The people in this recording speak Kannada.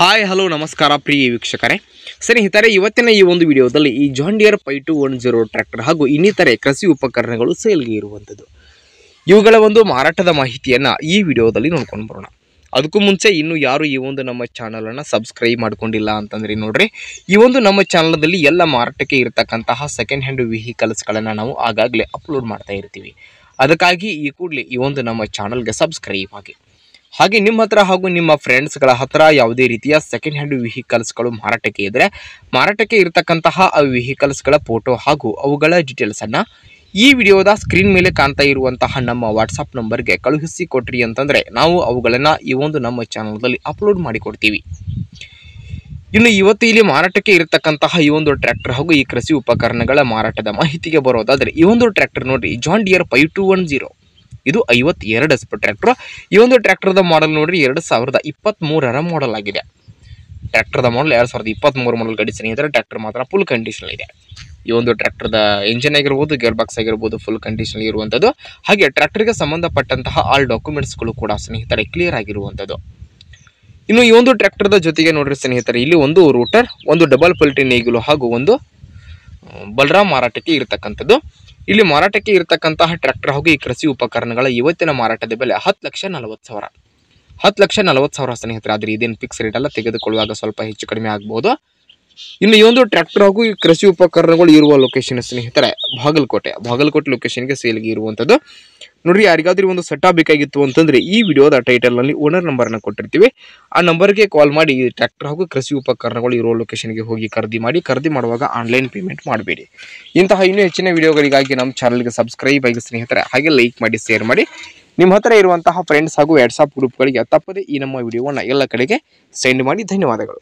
ಹಾಯ್ ಹಲೋ ನಮಸ್ಕಾರ ಪ್ರಿಯ ವೀಕ್ಷಕರೇ ಸ್ನೇಹಿತರೆ ಇವತ್ತಿನ ಈ ಒಂದು ವಿಡಿಯೋದಲ್ಲಿ ಈ John Deere five two one zero tractor ಹಾಗೂ ಇನ್ನಿತರೆ ಕೃಷಿ ಉಪಕರಣಗಳು ಸೇಲ್ಗೆ ಇರುವಂಥದ್ದು ಇವುಗಳ ಒಂದು ಮಾರಾಟದ ಮಾಹಿತಿಯನ್ನು ಈ ವಿಡಿಯೋದಲ್ಲಿ ನೋಡ್ಕೊಂಡು ಬರೋಣ ಅದಕ್ಕೂ ಮುಂಚೆ ಇನ್ನು ಯಾರು ಈ ಒಂದು ನಮ್ಮ ಚಾನಲನ್ನು ಸಬ್ಸ್ಕ್ರೈಬ್ ಮಾಡ್ಕೊಂಡಿಲ್ಲ ಅಂತಂದರೆ ನೋಡ್ರಿ ಈ ಒಂದು ನಮ್ಮ ಚಾನಲದಲ್ಲಿ ಎಲ್ಲ ಮಾರಾಟಕ್ಕೆ ಇರತಕ್ಕಂತಹ ಸೆಕೆಂಡ್ ಹ್ಯಾಂಡ್ ವೆಹಿಕಲ್ಸ್ಗಳನ್ನು ನಾವು ಆಗಾಗಲೇ ಅಪ್ಲೋಡ್ ಮಾಡ್ತಾ ಇರ್ತೀವಿ ಅದಕ್ಕಾಗಿ ಈ ಕೂಡಲೇ ಈ ಒಂದು ನಮ್ಮ ಚಾನಲ್ಗೆ ಸಬ್ಸ್ಕ್ರೈಬ್ ಆಗಿ ಹಾಗೆ ನಿಮ್ಮ ಹತ್ರ ಹಾಗೂ ನಿಮ್ಮ ಫ್ರೆಂಡ್ಸ್ಗಳ ಹತ್ರ ಯಾವುದೇ ರೀತಿಯ ಸೆಕೆಂಡ್ ಹ್ಯಾಂಡ್ ವೆಹಿಕಲ್ಸ್ಗಳು ಮಾರಾಟಕ್ಕೆ ಇದ್ದರೆ ಮಾರಾಟಕ್ಕೆ ಇರತಕ್ಕಂತಹ ಆ ವೆಹಿಕಲ್ಸ್ಗಳ ಫೋಟೋ ಹಾಗೂ ಅವುಗಳ ಡೀಟೇಲ್ಸನ್ನು ಈ ವಿಡಿಯೋದ ಸ್ಕ್ರೀನ್ ಮೇಲೆ ಕಾಣ್ತಾ ಇರುವಂತಹ ನಮ್ಮ ವಾಟ್ಸಪ್ ನಂಬರ್ಗೆ ಕಳುಹಿಸಿ ಕೊಟ್ರಿ ಅಂತಂದರೆ ನಾವು ಅವುಗಳನ್ನು ಈ ಒಂದು ನಮ್ಮ ಚಾನಲ್ದಲ್ಲಿ ಅಪ್ಲೋಡ್ ಮಾಡಿಕೊಡ್ತೀವಿ ಇನ್ನು ಇವತ್ತು ಇಲ್ಲಿ ಮಾರಾಟಕ್ಕೆ ಇರತಕ್ಕಂತಹ ಈ ಒಂದು ಟ್ರ್ಯಾಕ್ಟರ್ ಹಾಗೂ ಈ ಕೃಷಿ ಉಪಕರಣಗಳ ಮಾರಾಟದ ಮಾಹಿತಿಗೆ ಬರೋದಾದರೆ ಈ ಒಂದು ಟ್ರ್ಯಾಕ್ಟರ್ ನೋಡ್ರಿ John Deere five two one zero ಇದು ಐವತ್ತೆರಡು ಎಸ್ ಪಿ ಟ್ರ್ಯಾಕ್ಟ್ರು ಈ ಒಂದು ಟ್ರ್ಯಾಕ್ಟರ್ದ ಮಾಡೆಲ್ ನೋಡಿರಿ ಎರಡು ಸಾವಿರದ ಇಪ್ಪತ್ತ್ಮೂರರ ಮಾಡೆಲ್ ಆಗಿದೆ ಟ್ರ್ಯಾಕ್ಟರ್ದ ಮಾಡಲ್ ಎರಡು ಸಾವಿರದ ಇಪ್ಪತ್ತ್ಮೂರು ಮಾಡಲ್ ಗಡಿ ಸ್ನೇಹಿತರೆ ಟ್ರ್ಯಾಕ್ಟರ್ ಮಾತ್ರ ಫುಲ್ ಕಂಡೀಷನ್ ಇದೆ ಈ ಒಂದು ಟ್ರ್ಯಾಕ್ಟರ್ದ ಇಂಜಿನ್ ಆಗಿರ್ಬೋದು ಗೇರ್ ಬಾಕ್ಸ್ ಆಗಿರ್ಬೋದು ಫುಲ್ ಕಂಡೀಷನ್ ಇರುವಂಥದ್ದು ಹಾಗೆ ಟ್ರ್ಯಾಕ್ಟರ್ಗೆ ಸಂಬಂಧಪಟ್ಟಂತಹ ಆಲ್ ಡಾಕ್ಯುಮೆಂಟ್ಸ್ಗಳು ಕೂಡ ಸ್ನೇಹಿತರೆ ಕ್ಲಿಯರ್ ಆಗಿರುವಂಥದ್ದು ಇನ್ನು ಈ ಒಂದು ಟ್ರ್ಯಾಕ್ಟರ್ದ ಜೊತೆಗೆ ನೋಡ್ರಿ ಸ್ನೇಹಿತರೆ ಇಲ್ಲಿ ಒಂದು ರೂಟರ್ ಒಂದು ಡಬಲ್ ಪಲ್ಟಿ ನೇಗಿಲು ಹಾಗೂ ಒಂದು ಬಲರಾಮ್ ಮಾರಾಟಕ್ಕೆ ಇರತಕ್ಕಂಥದ್ದು ಇಲ್ಲಿ ಮಾರಾಟಕ್ಕೆ ಇರತಕ್ಕಂತಹ ಟ್ರ್ಯಾಕ್ಟರ್ ಹಾಗೂ ಈ ಕೃಷಿ ಉಪಕರಣಗಳ ಇವತ್ತಿನ ಮಾರಾಟದ ಬೆಲೆ ಹತ್ತು ಲಕ್ಷ ನಲವತ್ತು ಸಾವಿರ ಹತ್ತು ಲಕ್ಷ ನಲವತ್ತು ಸಾವಿರ ಸ್ನೇಹಿತರೆ ಆದರೆ ಇದೇನು ಫಿಕ್ಸ್ ರೇಟ್ ಅಲ್ಲ ತೆಗೆದುಕೊಳ್ಳುವಾಗ ಸ್ವಲ್ಪ ಹೆಚ್ಚು ಕಡಿಮೆ ಆಗ್ಬೋದು ಇನ್ನು ಈ ಒಂದು ಟ್ರ್ಯಾಕ್ಟರ್ ಹಾಗೂ ಈ ಕೃಷಿ ಉಪಕರಣಗಳು ಇರುವ ಲೊಕೇಶನ್ ಸ್ನೇಹಿತರೆ ಬಾಗಲಕೋಟೆ ಬಾಗಲಕೋಟೆ ಲೊಕೇಶನ್ಗೆ ಸೇಲ್ಗೆ ಇರುವಂಥದ್ದು ನೋಡ್ರಿ ಯಾರಿಗಾದ್ರೂ ಒಂದು ಸೆಟ್ ಬೇಕಾಗಿತ್ತು ಅಂತಂದ್ರೆ ಈ ವಿಡಿಯೋದ ಟೈಟಲ್ನಲ್ಲಿ ಓನರ್ ನಂಬರ್ನ ಕೊಟ್ಟಿರ್ತೀವಿ ಆ ನಂಬರ್ಗೆ ಕಾಲ್ ಮಾಡಿ ಟ್ರ್ಯಾಕ್ಟರ್ ಹಾಗೂ ಕೃಷಿ ಉಪಕರಣಗಳು ಇರುವ ಲೊಕೇಶನ್ಗೆ ಹೋಗಿ ಖರೀದಿ ಮಾಡಿ ಖರೀದಿ ಮಾಡುವಾಗ ಆನ್ಲೈನ್ ಪೇಮೆಂಟ್ ಮಾಡಬೇಡಿ ಇಂತಹ ಇನ್ನೂ ಹೆಚ್ಚಿನ ವಿಡಿಯೋಗಳಿಗಾಗಿ ನಮ್ಮ ಚಾನಲ್ಗೆ ಸಬ್ಸ್ಕ್ರೈಬ್ ಆಗಿ ಸ್ನೇಹಿತರೆ ಹಾಗೆ ಲೈಕ್ ಮಾಡಿ ಶೇರ್ ಮಾಡಿ ನಿಮ್ಮ ಹತ್ರ ಇರುವಂತಹ ಫ್ರೆಂಡ್ಸ್ ಹಾಗೂ ಗ್ರೂಪ್ ಗ್ರೂಪ್ಗಳಿಗೆ ತಪ್ಪದೆ ಈ ನಮ್ಮ ವಿಡಿಯೋವನ್ನು ಎಲ್ಲ ಕಡೆಗೆ ಸೆಂಡ್ ಮಾಡಿ ಧನ್ಯವಾದಗಳು